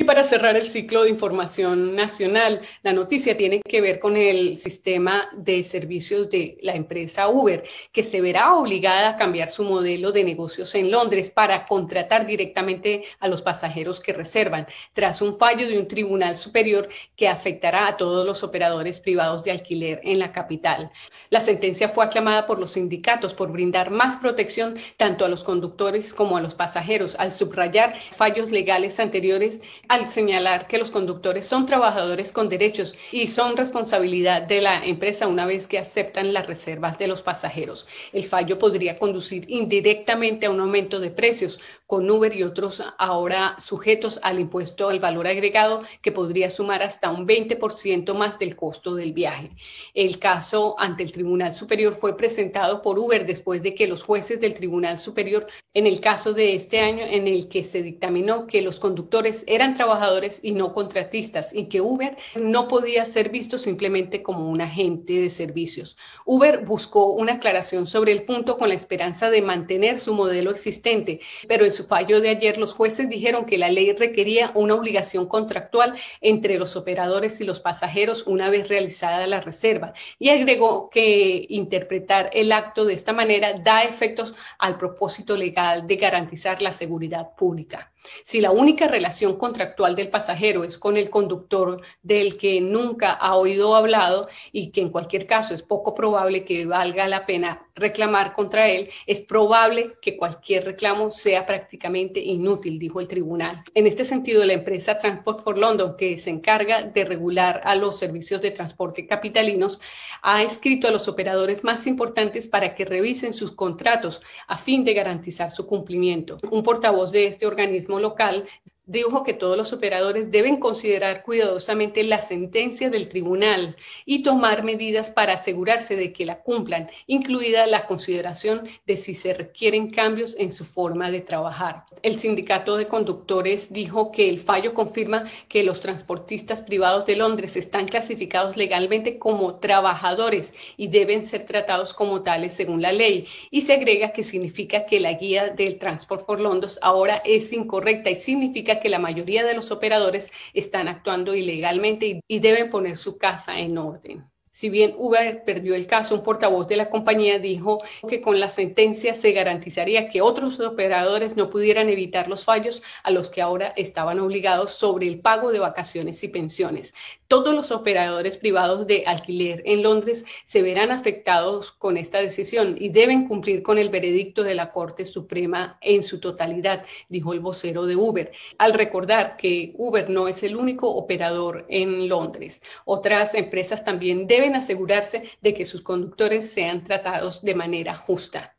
Y para cerrar el ciclo de información nacional, la noticia tiene que ver con el sistema de servicios de la empresa Uber, que se verá obligada a cambiar su modelo de negocios en Londres para contratar directamente a los pasajeros que reservan, tras un fallo de un tribunal superior que afectará a todos los operadores privados de alquiler en la capital. La sentencia fue aclamada por los sindicatos por brindar más protección tanto a los conductores como a los pasajeros, al subrayar fallos legales anteriores al señalar que los conductores son trabajadores con derechos y son responsabilidad de la empresa una vez que aceptan las reservas de los pasajeros. El fallo podría conducir indirectamente a un aumento de precios, con Uber y otros ahora sujetos al impuesto al valor agregado que podría sumar hasta un 20% más del costo del viaje. El caso ante el Tribunal Superior fue presentado por Uber después de que los jueces del Tribunal Superior, en el caso de este año en el que se dictaminó que los conductores eran trabajadores y no contratistas y que Uber no podía ser visto simplemente como un agente de servicios. Uber buscó una aclaración sobre el punto con la esperanza de mantener su modelo existente, pero en su fallo de ayer los jueces dijeron que la ley requería una obligación contractual entre los operadores y los pasajeros una vez realizada la reserva y agregó que interpretar el acto de esta manera da efectos al propósito legal de garantizar la seguridad pública. Si la única relación contractual del pasajero es con el conductor del que nunca ha oído hablado y que en cualquier caso es poco probable que valga la pena reclamar contra él, es probable que cualquier reclamo sea prácticamente inútil, dijo el tribunal. En este sentido, la empresa Transport for London, que se encarga de regular a los servicios de transporte capitalinos, ha escrito a los operadores más importantes para que revisen sus contratos a fin de garantizar su cumplimiento. Un portavoz de este organismo local dijo que todos los operadores deben considerar cuidadosamente la sentencia del tribunal y tomar medidas para asegurarse de que la cumplan, incluida la consideración de si se requieren cambios en su forma de trabajar. El sindicato de conductores dijo que el fallo confirma que los transportistas privados de Londres están clasificados legalmente como trabajadores y deben ser tratados como tales según la ley. Y se agrega que significa que la guía del Transport for Londres ahora es incorrecta y significa que la mayoría de los operadores están actuando ilegalmente y deben poner su casa en orden. Si bien Uber perdió el caso, un portavoz de la compañía dijo que con la sentencia se garantizaría que otros operadores no pudieran evitar los fallos a los que ahora estaban obligados sobre el pago de vacaciones y pensiones. Todos los operadores privados de alquiler en Londres se verán afectados con esta decisión y deben cumplir con el veredicto de la Corte Suprema en su totalidad, dijo el vocero de Uber, al recordar que Uber no es el único operador en Londres. Otras empresas también deben asegurarse de que sus conductores sean tratados de manera justa.